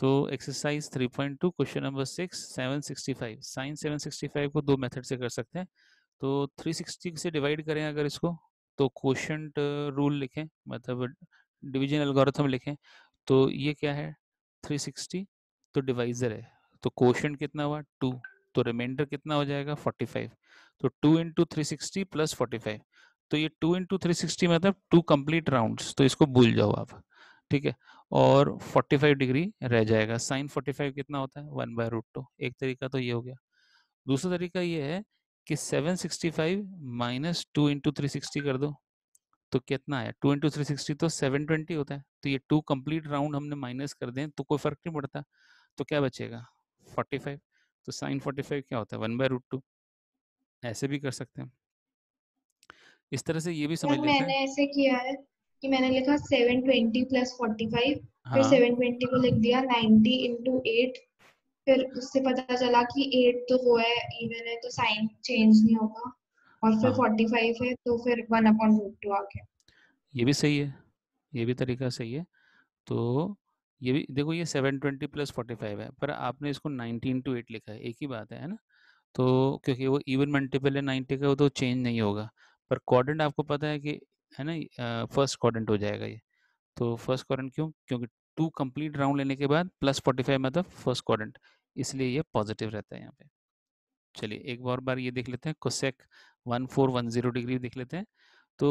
तो exercise 3.2 question number six 765 sine 765 को दो मेथड से कर सकते हैं तो 360 से डिवाइड करें अगर इसको तो क्वेश्चन रूल uh, लिखें मतलब डिवीजन एल्गोरिथम लिखें तो ये क्या है 360 तो डिवाइजर है तो क्वेश्चन कितना हुआ टू तो रिमाइंडर कितना हो जाएगा 45 तो two into three plus forty तो ये टू इंटू थ्री मतलब टू कंप्लीट राउंड तो इसको भूल जाओ आप ठीक है और 45 डिग्री रह जाएगा साइन 45 कितना होता है वन बाय रूट टू एक तरीका तो ये हो गया दूसरा तरीका ये है कि 765 sixty five minus two into कर दो तो कितना है टू इंटू थ्री तो 720 होता है तो ये टू कंप्लीट राउंड हमने माइनस कर दें तो कोई फर्क नहीं पड़ता तो क्या बचेगा 45 तो साइन 45 क्या होता है वन बाय रूट टू ऐसे भी कर सकते हैं इस तरह से ये भी समझ लेते हैं मैंने ऐसे किया है कि मैंने लिखा seven twenty plus forty five फिर सेवन हाँ। ट्वेंटी को लिख दिया नाइनटी इंटू एट फिर उससे पता चला कि एट तो वो है इवन है तो साइन चेंज नहीं होगा और फिर फोर्टी हाँ। फाइव है तो फिर वन अपॉन रूट टू आ गया ये भी सही है ये भी तरीका सही है तो ये भी देखो ये seven twenty plus forty five है पर आपने इसको नाइनटीन टू एट लिखा है एक ही बात है ना तो क्योंकि वो इवन मल्टीपल है नाइन्टी का वो तो चेंज नहीं होगा पर क्वाड्रेंट आपको पता है कि है ना फर्स्ट क्वाड्रेंट हो जाएगा ये तो फर्स्ट क्वाड्रेंट क्यों क्योंकि टू कंप्लीट राउंड लेने के बाद प्लस फोर्टी फाइव मतलब फर्स्ट क्वाड्रेंट इसलिए ये पॉजिटिव रहता है यहाँ पे चलिए एक बार बार ये देख लेते हैं cosec one four one zero degree देख लेते हैं तो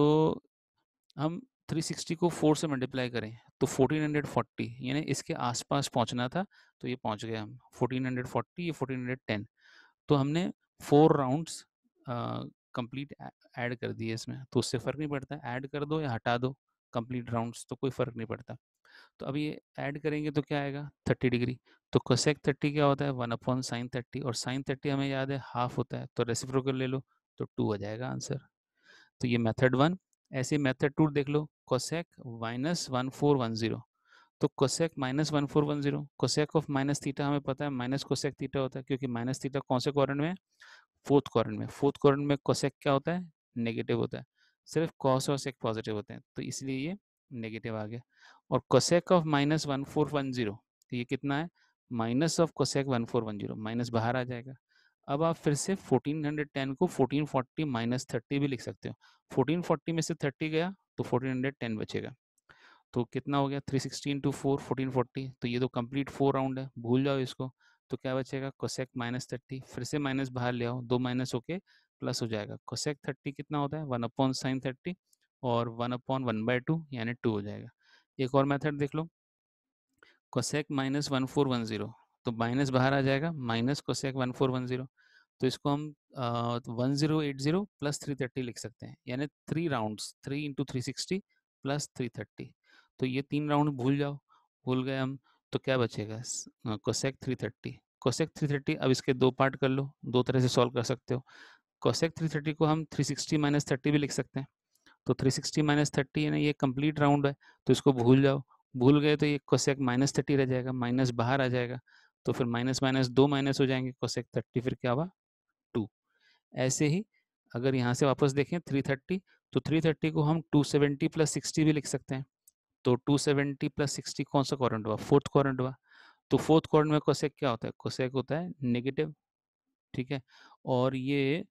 हम थ्री सिक्सटी को फोर से मल्टीप्लाई करें तो फोर्टीन हंड्रेड फोर्टी यानी इसके आसपास पहुँचना था तो ये पहुँच गए हम फोर्टीन हंड्रेड 1440 ये टेन तो हमने फोर राउंड्स कंप्लीट ऐड कर दिए इसमें तो उससे फ़र्क नहीं पड़ता ऐड कर दो या हटा दो कंप्लीट राउंड्स तो कोई फ़र्क नहीं पड़ता तो अब ये ऐड करेंगे तो क्या आएगा थर्टी डिग्री तो कसेक थर्टी क्या होता है वन अपॉन साइन थर्टी और साइन थर्टी हमें याद है हाफ होता है तो रेसिप्रोकल ले लो तो टू हो जाएगा आंसर तो ये मेथड वन ऐसे मेथड टू देख लो cosec minus one four one zero तो cosec minus one four one zero cosec of minus theta हमें पता है माइनस कोसेक थीटा होता है क्योंकि माइनस थीटा कौन से कॉर्न में फोर्थ क्वारन में फोर्थ कॉर्नर में कोसेक क्या होता है नेगेटिव होता है सिर्फ कॉस और सेक पॉजिटिव होते हैं तो इसलिए ये नेगेटिव आ गया और cosec of minus one four one zero तो ये कितना है minus of cosec one four one zero minus बाहर आ जाएगा अब आप फिर से फोर्टीन हंड्रेड टेन को फोर्टीन फोर्टी माइनस थर्टी भी लिख सकते हो फोर्टीन फोर्टी में से थर्टी गया तो फोर्टीन हंड्रेड टेन बचेगा तो कितना हो गया three sixteen two four fourteen forty तो ये तो कंप्लीट फोर राउंड है भूल जाओ इसको तो क्या बचेगा कोसेक माइनस थर्टी फिर से माइनस बाहर ले आओ दो माइनस होके प्लस हो जाएगा कोसेक थर्टी कितना होता है वन अपॉन साइन थर्टी और one upon one by two यानी टू हो जाएगा एक और मेथड देख लो cosec minus one four one zero तो माइनस बाहर आ जाएगा minus cosec one four one zero तो इसको हम one zero eight zero plus three thirty लिख सकते हैं यानी three round three into three sixty plus three thirty तो ये तीन राउंड भूल जाओ भूल गए हम तो क्या बचेगा cosec three thirty cosec three thirty अब इसके दो पार्ट कर लो दो तरह से सॉल्व कर सकते हो कोसेक थ्री थर्टी को हम थ्री सिक्सटी माइनस थर्टी भी लिख सकते हैं तो थ्री सिक्सटी माइनस थर्टी है ना ये कंप्लीट राउंड है तो इसको भूल जाओ भूल गए तो ये कोसेक माइनस थर्टी रह जाएगा माइनस बाहर आ जाएगा तो फिर माइनस माइनस दो माइनस हो जाएंगे कोसेक थर्टी फिर क्या हुआ टू ऐसे ही अगर यहाँ से वापस देखें थ्री थर्टी तो थ्री थर्टी को हम टू सेवेंटी प्लस सिक्सटी भी लिख सकते हैं तो टू सेवेंटी प्लस सिक्सटी कौन सा कॉरेंट हुआ फोर्थ कॉरेंट हुआ तो फोर्थ कॉरेंट में कोसेक क्या होता है कोसेक होता है नेगेटिव ठीक है और ये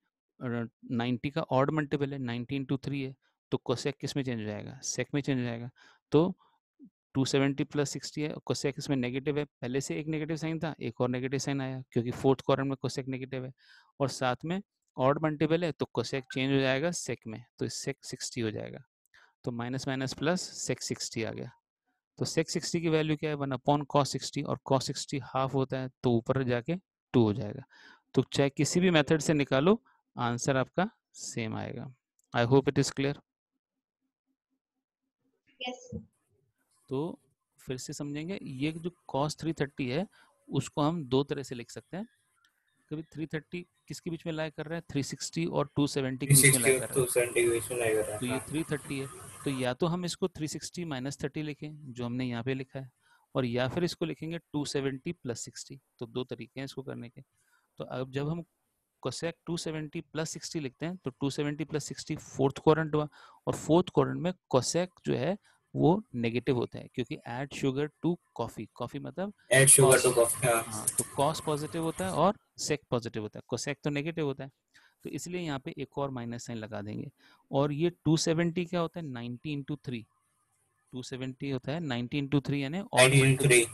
90 का ऑड मल्टीपल है नाइनटीन टू थ्री है तो कोसेक किस में चेंज हो जाएगा सेक में चेंज हो जाएगा तो 270 प्लस 60 है कोसेक इसमें नेगेटिव है पहले से एक नेगेटिव साइन था एक और नेगेटिव साइन आया क्योंकि फोर्थ कॉर्नर में कोसेक नेगेटिव है और साथ में ऑड मल्टीपल है तो कोसेक चेंज हो जाएगा सेक में तो सेक सिक्सटी हो जाएगा तो minus minus plus sec sixty आ गया तो सेक सिक्सटी की वैल्यू क्या है वन अपॉन कॉस सिक्सटी और कॉस सिक्सटी हाफ होता है तो ऊपर जाके टू हो जाएगा तो चाहे किसी भी मेथड से निकालो आंसर आपका सेम आएगा I hope it is clear तो फिर से समझेंगे ये जो कॉस थ्री थर्टी है उसको हम दो तरह से लिख सकते हैं कभी थ्री थर्टी किसके बीच में लाइक कर रहे हैं थ्री सिक्सटी और टू सेवेंटी के बीच में लाइक कर रहा है तो ये थ्री हाँ। थर्टी है तो या तो हम इसको थ्री सिक्सटी माइनस थर्टी लिखें जो हमने यहाँ पे लिखा है और या फिर इसको लिखेंगे टू सेवेंटी प्लस सिक्सटी तो दो तरीके हैं इसको करने के तो अब जब हम आपका कोसेक 270 प्लस 60 लिखते हैं तो 270 प्लस 60 फोर्थ क्वारंट हुआ और फोर्थ क्वारंट में कोसेक जो है वो नेगेटिव होता है क्योंकि add sugar to coffee coffee मतलब एड शुगर टू कॉफी हाँ तो कॉस पॉजिटिव होता है और सेक पॉजिटिव होता है कोसेक तो नेगेटिव होता है तो इसलिए यहाँ पे एक और माइनस साइन लगा देंगे और ये 270 क्या होता है 90 इंटू थ्री टू होता है 90 इंटू थ्री यानी ऑड मल्टीपल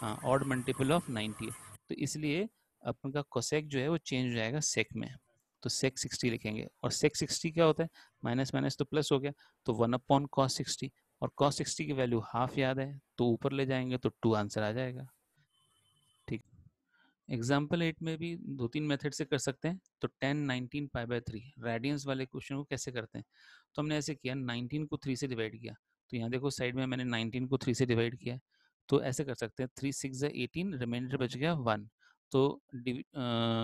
हाँ ऑड मल्टीपल ऑफ 90 तो इसलिए अपन का कोसेक जो है वो चेंज हो जाएगा सेक में तो सेक 60 लिखेंगे और सेक 60 क्या होता है माइनस माइनस तो प्लस हो गया तो वन अपॉन कॉस सिक्सटी और कॉस सिक्सटी की वैल्यू हाफ याद है तो ऊपर ले जाएंगे तो टू आंसर आ जाएगा ठीक एग्जाम्पल एट में भी दो तीन मेथड से कर सकते हैं तो tan nineteen five by three radians वाले क्वेश्चन को कैसे करते हैं तो हमने ऐसे किया नाइनटीन को थ्री से डिवाइड किया तो यहाँ देखो साइड में मैंने नाइनटीन को थ्री से डिवाइड किया तो ऐसे कर सकते हैं थ्री सिक्स एटीन रिमाइंडर बच गया वन तो डि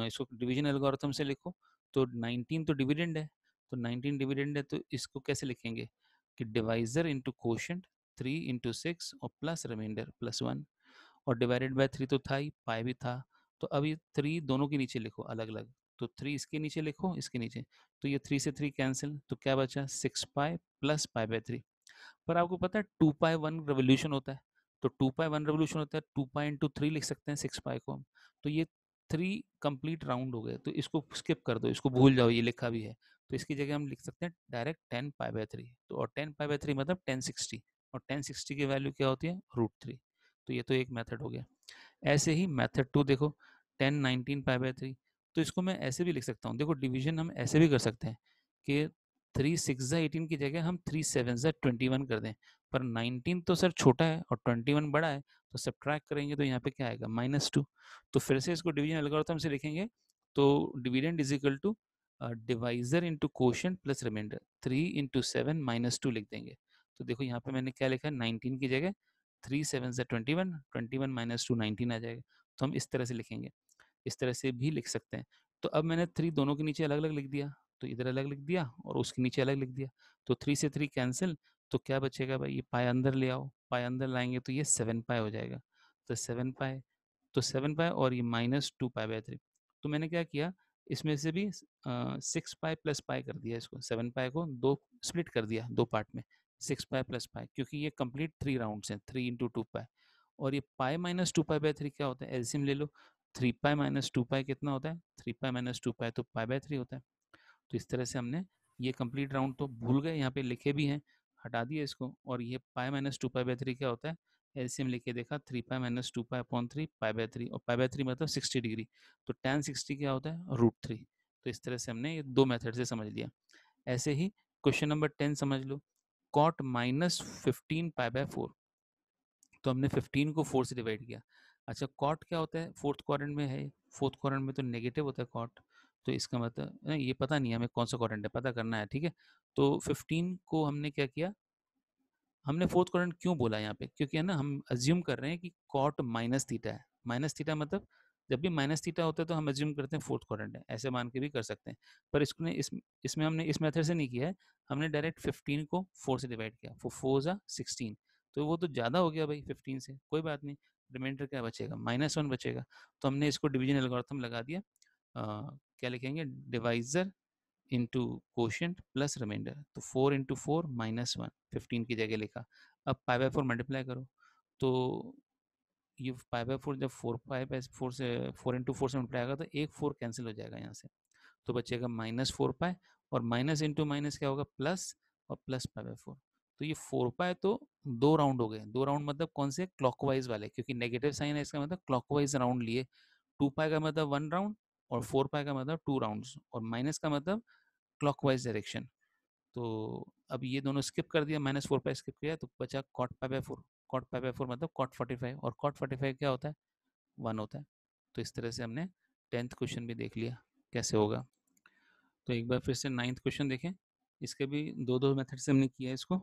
इसको डिवीजन एल्गोरिथम से लिखो तो 19 तो डिविडेंड है तो 19 डिविडेंड है तो इसको कैसे लिखेंगे कि divisor into question three into six और प्लस रिमाइंडर प्लस वन और डिवाइडेड बाय थ्री तो था ही पाए भी था तो अब ये थ्री दोनों के नीचे लिखो अलग अलग तो थ्री इसके नीचे लिखो इसके नीचे तो ये थ्री से थ्री कैंसिल तो क्या बचा six pi plus pi by three पर आपको पता है टू पाई वन रेवोल्यूशन होता है तो टू पाई वन रेवोल्यूशन होता है टू पाई इंटू थ्री लिख सकते हैं सिक्स पाई को हम तो ये थ्री कंप्लीट राउंड हो गए तो इसको स्किप कर दो इसको भूल जाओ ये लिखा भी है तो इसकी जगह हम लिख सकते हैं direct tan pi by three तो और टेन पाई बाय थ्री मतलब टेन सिक्सटी और टेन सिक्सटी की वैल्यू क्या होती है रूट थ्री तो ये तो एक मेथड हो गया ऐसे ही मेथड टू देखो tan nineteen pi by three तो इसको मैं ऐसे भी लिख सकता हूँ देखो डिवीजन हम ऐसे भी कर सकते हैं कि थ्री सिक्स एटीन की जगह हम थ्री सेवन जै ट्वेंटी वन कर दें पर नाइनटीन तो सर छोटा है और ट्वेंटी वन बड़ा है तो सब करेंगे तो यहाँ पे क्या आएगा माइनस टू तो फिर से इसको डिवीजन अलग तो से लिखेंगे तो dividend is equal to divisor into question plus remainder three into seven minus two लिख देंगे तो देखो यहाँ पे मैंने क्या लिखा है नाइनटीन की जगह थ्री सेवन से twenty one twenty one minus two nineteen आ जाएगा तो हम इस तरह से लिखेंगे इस तरह से भी लिख सकते हैं तो अब मैंने थ्री दोनों के नीचे अलग अलग लिख दिया तो इधर अलग लिख दिया और उसके नीचे अलग लिख दिया तो थ्री से थ्री कैंसिल तो क्या बचेगा भाई ये पाए अंदर ले आओ पाए अंदर लाएंगे तो ये सेवन पाए हो जाएगा तो सेवन पाए तो सेवन पाए और ये minus two pi by three तो मैंने क्या किया इसमें से भी सिक्स पाए प्लस पाए कर दिया इसको सेवन पाए को दो स्प्लिट कर दिया दो पार्ट में सिक्स पाए प्लस पाए क्योंकि ये कंप्लीट थ्री राउंड हैं थ्री इंटू टू पाए और ये pi minus two pi by three क्या होता है एल्सियम ले लो three pi minus two pi कितना होता है थ्री पाए माइनस टू पाए तो पाए बाय थ्री होता है तो इस तरह से हमने ये कंप्लीट राउंड तो भूल गए यहाँ पे लिखे भी हैं हटा दिए इसको और ये pi minus two pi by three क्या होता है लिख लिखे देखा three pi minus two pi upon three pi by three और पाई बाई थ्री मतलब सिक्सटी डिग्री तो टेन सिक्सटी क्या होता है रूट थ्री तो इस तरह से हमने ये दो मेथड से समझ लिया ऐसे ही क्वेश्चन नंबर टेन समझ लो cot minus fifteen pi by four तो हमने फिफ्टीन को फोर से डिवाइड किया अच्छा कॉट क्या होता है फोर्थ क्वारंट में है फोर्थ क्वारंट में तो नेगेटिव होता है कॉट तो इसका मतलब ये पता नहीं हमें कौन सा क्वारंट है पता करना है ठीक है तो फिफ्टीन को हमने क्या किया हमने फोर्थ क्वारंट क्यों बोला यहाँ पे क्योंकि है ना हम अज्यूम कर रहे हैं कि कॉट माइनस थीटा है माइनस थीटा मतलब जब भी माइनस थीटा होता है तो हम अज्यूम करते हैं फोर्थ क्वारंट है ऐसे मान के भी कर सकते हैं पर इसने इस इसमें हमने इस मेथड से नहीं किया है हमने डायरेक्ट फिफ्टीन को फोर से डिवाइड किया फोर फोर ज़ा सिक्सटीन तो वो तो ज़्यादा हो गया भाई फिफ्टीन से कोई बात नहीं रिमाइंडर क्या बचेगा माइनस वन बचेगा तो हमने इसको डिविजन एल्गोरिथम लगा दिया क्या लिखेंगे divisor into quotient plus remainder तो four into four minus one fifteen की जगह लिखा अब फाइव बाई फोर मल्टीप्लाई करो तो ये फाइव बाई फोर जब फोर फाइव बाई फोर से फोर इंटू फोर से मल्टीप्लाई आएगा तो एक फोर कैंसिल हो जाएगा यहाँ से तो बचेगा माइनस फोर पाए और माइनस इंटू माइनस क्या होगा प्लस और प्लस फाइव बाई फोर तो ये फोर पाए तो दो राउंड हो गए दो राउंड मतलब कौन से क्लॉकवाइज वाले क्योंकि नेगेटिव साइन है इसका मतलब क्लॉकवाइज राउंड लिए टू पाए का मतलब वन राउंड और फोर पाई का मतलब टू राउंड्स और माइनस का मतलब क्लॉकवाइज डायरेक्शन तो अब ये दोनों स्किप कर दिया माइनस फोर पाई स्किप किया तो बचा cot pi by four cot pi by four मतलब कॉट फोर्टी फाइव और कॉट फोर्टी फाइव क्या होता है वन होता है तो इस तरह से हमने टेंथ क्वेश्चन भी देख लिया कैसे होगा तो एक बार फिर से नाइन्थ क्वेश्चन देखें इसके भी दो दो मेथड से हमने किया इसको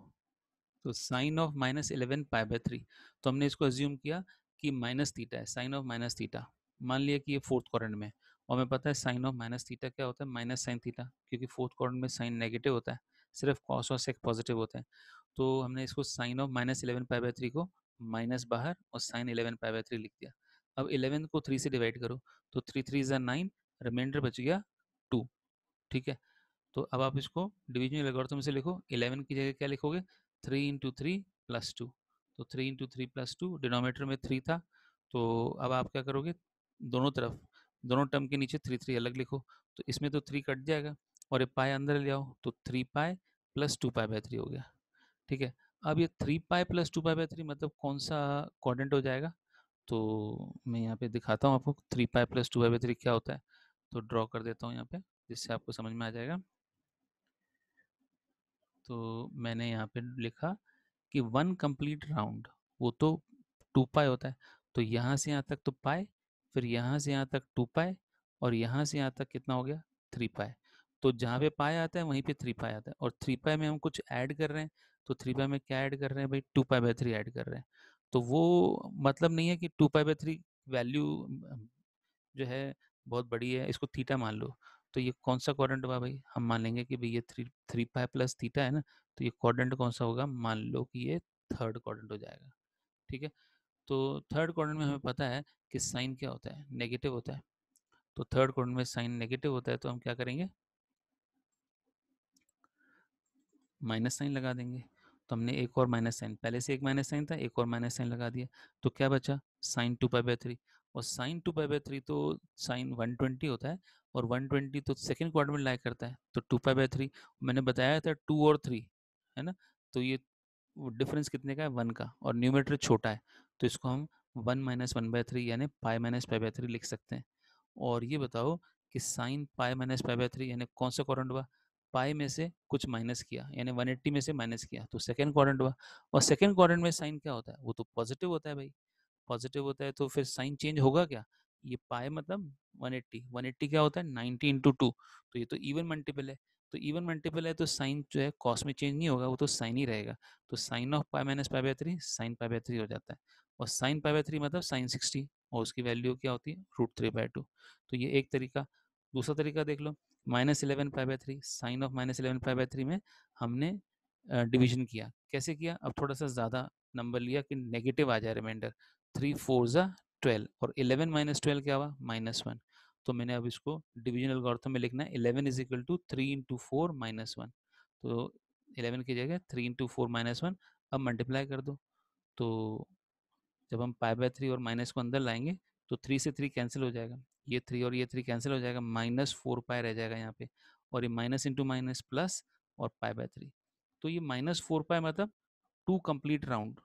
तो sine of minus eleven pi by three तो हमने इसको एज्यूम किया कि माइनस थीटा है साइन ऑफ माइनस थीटा मान लिया कि ये फोर्थ क्वारंट में है और हमें पता है साइन ऑफ माइनस थीटा क्या होता है माइनस साइन थीटा क्योंकि फोर्थ क्वाड्रेंट में साइन नेगेटिव होता है सिर्फ कॉस और सेक पॉजिटिव होता है तो हमने इसको sine of minus eleven pi by three को माइनस बाहर और sine eleven pi by three लिख दिया अब इलेवन को थ्री से डिवाइड करो तो थ्री थ्री ज़ा नाइन रिमाइंडर बच गया टू ठीक है तो अब आप इसको डिविजन एल्गोरिथम से लिखो इलेवन की जगह क्या लिखोगे three into three plus two तो three into three plus two denominator में थ्री था तो अब आप क्या करोगे दोनों तरफ दोनों टर्म के नीचे थ्री थ्री अलग लिखो तो इसमें तो थ्री कट जाएगा और ये पाए अंदर ले आओ तो three pi plus two pi by three हो गया ठीक है अब ये three pi plus two pi by three मतलब कौन सा कॉर्डेंट हो जाएगा तो मैं यहाँ पे दिखाता हूँ आपको three pi plus two pi by three क्या होता है तो ड्रॉ कर देता हूँ यहाँ पे जिससे आपको समझ में आ जाएगा तो मैंने यहाँ पे लिखा कि वन कंप्लीट राउंड वो तो टू पाए होता है तो यहाँ से यहाँ तक तो पाए फिर यहाँ से यहाँ तक टू पाए और यहाँ से यहाँ तक कितना हो गया थ्री पाए तो जहाँ पे पाए आता है वहीं पे थ्री पाए आता है और थ्री पाए में हम कुछ ऐड कर रहे हैं तो थ्री पाए में क्या ऐड कर रहे हैं भाई to pi by three add कर रहे हैं तो वो मतलब नहीं है कि to pi by three value जो है बहुत बड़ी है इसको थीटा मान लो तो ये कौन सा क्वाड्रेंट हुआ भाई हम मान लेंगे कि भाई ये three three pi plus theta है ना तो ये क्वारंट कौन सा होगा मान लो कि ये थर्ड क्वारंट हो जाएगा ठीक है तो थर्ड क्वार्टर में हमें पता है कि साइन क्या होता है नेगेटिव होता है तो थर्ड क्वार्टर में साइन नेगेटिव होता है तो हम क्या करेंगे माइनस साइन लगा देंगे तो हमने एक और माइनस साइन पहले से एक माइनस साइन था एक और माइनस साइन लगा दिया तो क्या बचा sine two pi by three और sine two pi by three तो साइन वन ट्वेंटी होता है और वन ट्वेंटी तो सेकेंड क्वार्टर में लाइक करता है तो टू पाई बाय थ्री मैंने बताया था टू और थ्री है ना तो ये डिफरेंस कितने का है वन का और न्यूमेटर छोटा है तो इसको हम one minus one by three यानी pi minus pi by three लिख सकते हैं और ये बताओ कि sine pi minus pi by three यानी कौन सा क्वारंट हुआ पाई में से कुछ माइनस किया यानी वन एट्टी में से माइनस किया तो सेकेंड क्वारंट हुआ और सेकेंड क्वारंट में साइन क्या होता है वो तो पॉजिटिव होता है भाई पॉजिटिव होता है तो फिर साइन चेंज होगा क्या ये पाए मतलब 180 180 क्या होता है 90 इंटू टू तो ये तो इवन मल्टीपल है तो इवन मल्टीपल है तो साइन जो है कॉस में चेंज नहीं होगा वो तो साइन ही रहेगा तो sine of pi minus pi by three sine pi by three हो जाता है और साइन पाई बाय थ्री मतलब साइन सिक्सटी और उसकी वैल्यू क्या होती है रूट थ्री बाय टू तो ये एक तरीका दूसरा तरीका देख लो minus eleven pi by three sine of minus eleven five by three में हमने डिवीजन किया कैसे किया अब थोड़ा सा ज़्यादा नंबर लिया कि नेगेटिव आ जाए रिमाइंडर थ्री फोर ज़ा ट्वेल्व और इलेवन माइनस ट्वेल्व क्या हुआ माइनस वन तो मैंने अब इसको डिविजनल गौरथम में लिखना है eleven is equal to three into four minus one तो इलेवन की जगह three into four minus one अब मल्टीप्लाई कर दो तो जब हम पाई बाय थ्री और माइनस को अंदर लाएंगे तो थ्री से थ्री कैंसिल हो जाएगा ये थ्री और ये थ्री कैंसिल हो जाएगा माइनस फोर पाई रह जाएगा यहाँ पे और ये माइनस इंटू माइनस प्लस और पाई बाय थ्री तो ये माइनस फोर पाई मतलब टू कंप्लीट राउंड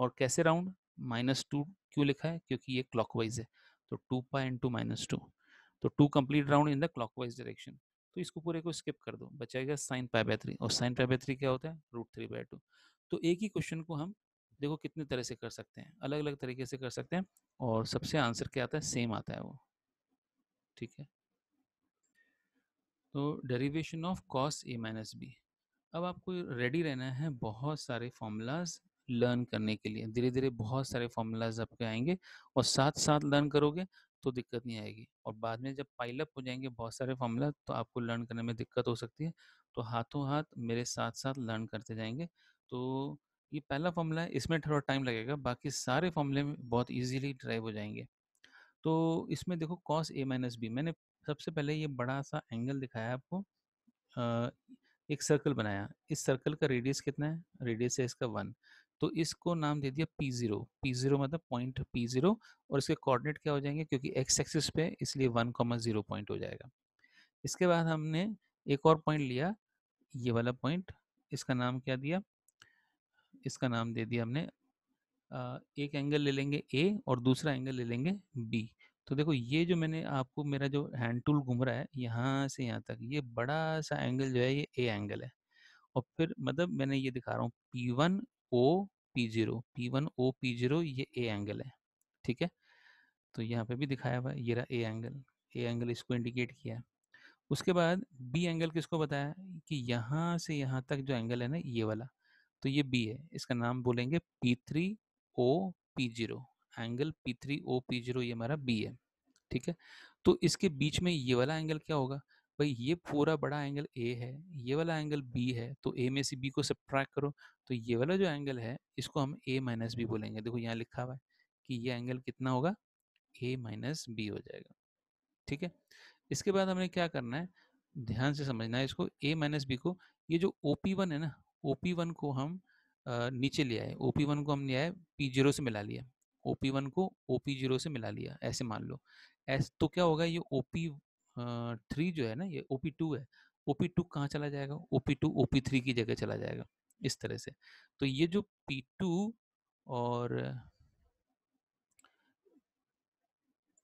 और कैसे राउंड माइनस टू क्यों लिखा है क्योंकि ये क्लॉकवाइज है तो two pi into minus two तो two complete round in the wise direction तो इसको पूरे को स्किप कर दो बचाएगा साइन पाई बाय थ्री और साइन पाई बाय थ्री क्या होता है रूट थ्री बाय टू तो एक ही क्वेश्चन को हम देखो कितने तरह से कर सकते हैं अलग अलग तरीके से कर सकते हैं और सबसे आंसर क्या आता है सेम आता है वो ठीक है तो derivation of cos A minus B अब आपको रेडी रहना है बहुत सारे फॉर्मूलाज लर्न करने के लिए धीरे धीरे बहुत सारे फॉर्मूलाज आपके आएंगे और साथ साथ लर्न करोगे तो दिक्कत नहीं आएगी और बाद में जब पाइलअप हो जाएंगे बहुत सारे फॉर्मूला तो आपको लर्न करने में दिक्कत हो सकती है तो हाथों हाथ मेरे साथ साथ लर्न करते जाएंगे तो ये पहला फॉर्मूला है इसमें थोड़ा टाइम लगेगा बाकी सारे फॉर्मूले बहुत इजीली ड्राइव हो जाएंगे तो इसमें देखो कॉस ए माइनस बी मैंने सबसे पहले ये बड़ा सा एंगल दिखाया आपको एक सर्कल बनाया इस सर्कल का रेडियस कितना है रेडियस है इसका वन तो इसको नाम दे दिया पी ज़ीरो पी ज़ीरो मतलब पॉइंट पी ज़ीरो और इसके कोऑर्डिनेट क्या हो जाएंगे क्योंकि एक्स एक्सिस पे इसलिए वन कॉमा ज़ीरो पॉइंट हो जाएगा इसके बाद हमने एक और पॉइंट लिया ये वाला पॉइंट इसका नाम क्या दिया इसका नाम दे दिया हमने एक एंगल ले लेंगे ए और दूसरा एंगल ले लेंगे बी तो देखो ये जो मैंने आपको मेरा जो हैंड टूल घूम रहा है यहाँ से यहाँ तक ये बड़ा सा एंगल जो है ये ए एंगल है और फिर मतलब मैंने ये दिखा रहा हूँ P one O P zero P one O P zero ये ए एंगल है ठीक है तो यहाँ पे भी दिखाया हुआ ये रहा ए एंगल ए एंगल इसको इंडिकेट किया है उसके बाद बी एंगल किसको बताया कि यहाँ से यहाँ तक जो एंगल है ना ये वाला तो ये बी है इसका नाम बोलेंगे P three O P zero angle P three O P zero ये हमारा बी है ठीक है तो इसके बीच में ये वाला एंगल क्या होगा भाई ये पूरा बड़ा एंगल ए है ये वाला एंगल बी है तो ए में से बी को सब्ट्रैक्ट करो तो ये वाला जो एंगल है इसको हम ए माइनस बी बोलेंगे देखो यहाँ लिखा हुआ है कि ये एंगल कितना होगा ए माइनस बी हो जाएगा ठीक है इसके बाद हमने क्या करना है ध्यान से समझना है इसको ए माइनस बी को ये जो ओ पी वन है ना ओ पी वन को हम नीचे ले आए ओ पी वन को हमने आए पी जीरो से मिला लिया ओ पी वन को ओ पी जीरो से मिला लिया ऐसे मान लो ऐसे तो क्या होगा ये ओ पी थ्री जो है ना ये ओ पी टू है ओ पी टू कहाँ चला जाएगा O P two O P three की जगह चला जाएगा इस तरह से तो ये जो पी टू और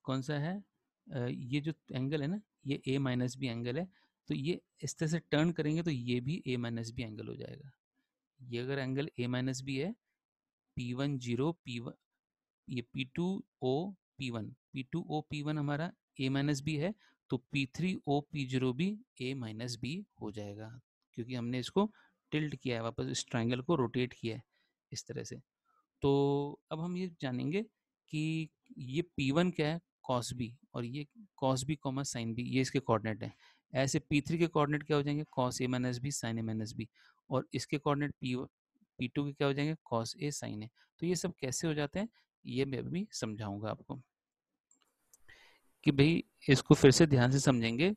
कौन सा है ये जो एंगल है ना ये ए माइनस बी एंगल है तो ये इस तरह से टर्न करेंगे तो ये भी ए माइनस बी एंगल हो जाएगा ये अगर एंगल ए माइनस बी है P one zero P one ये P two O P one P two O P one हमारा ए माइनस बी है तो P three O P zero भी ए माइनस बी हो जाएगा क्योंकि हमने इसको टिल्ट किया है वापस इस ट्राइंगल को रोटेट किया है इस तरह से तो अब हम ये जानेंगे कि ये पी वन क्या है कॉस बी और ये cos B comma sine B ये इसके कोऑर्डिनेट हैं ऐसे पी थ्री के कोऑर्डिनेट क्या हो जाएंगे cos A minus B sine A minus B और इसके कोऑर्डिनेट पी पी टू के क्या हो जाएंगे कॉस ए साइन ए तो ये सब कैसे हो जाते हैं ये मैं अभी समझाऊंगा आपको कि भाई इसको फिर से ध्यान से समझेंगे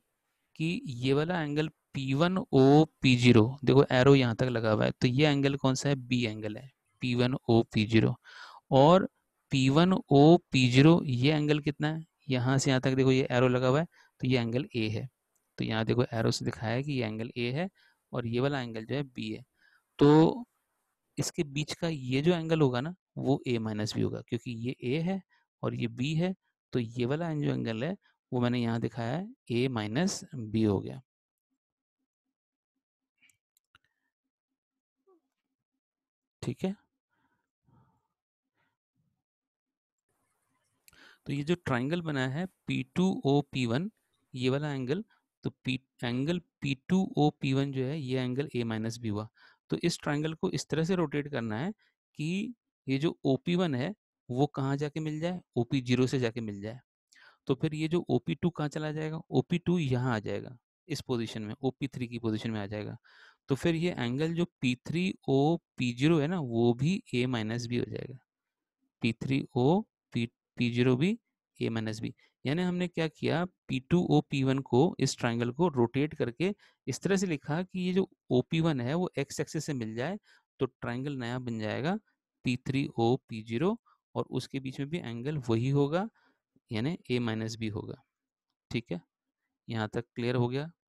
कि ये वाला angle P one O P zero देखो एरो यहाँ तक लगा हुआ है तो ये एंगल कौन सा है बी एंगल है P one O P zero और P one O P zero ये एंगल कितना है यहाँ से यहाँ तक देखो ये एरो लगा हुआ है तो ये एंगल ए है तो यहाँ देखो एरो से दिखाया है कि ये एंगल ए है और ये वाला एंगल जो है बी है तो इसके बीच का ये जो एंगल होगा ना वो ए माइनस बी होगा क्योंकि ये ए है और ये बी है तो ये वाला जो एंगल है वो मैंने यहाँ दिखाया है ए माइनस बी हो गया ठीक है तो ये जो ट्राइंगल बना है P two O P one ये वाला एंगल तो P angle P two O P one जो है ये एंगल ए माइनस बी हुआ तो इस ट्राइंगल को इस तरह से रोटेट करना है कि ये जो ओ पी वन है वो कहाँ जाके मिल जाए ओ पी जीरो से जाके मिल जाए तो फिर ये जो ओ पी टू कहाँ चला जाएगा ओ पी टू यहाँ आ जाएगा इस पोजिशन में ओ पी थ्री की पोजिशन में आ जाएगा तो फिर ये एंगल जो P three O P zero है ना वो भी ए माइनस बी हो जाएगा P three O P P zero भी ए माइनस बी यानी हमने क्या किया P two O P one को इस ट्राइंगल को रोटेट करके इस तरह से लिखा कि ये जो ओ पी वन है वो एक्स एक्सिस से मिल जाए तो ट्राइंगल नया बन जाएगा P three O P zero और उसके बीच में भी एंगल वही होगा यानी ए माइनस बी होगा ठीक है यहाँ तक क्लियर हो गया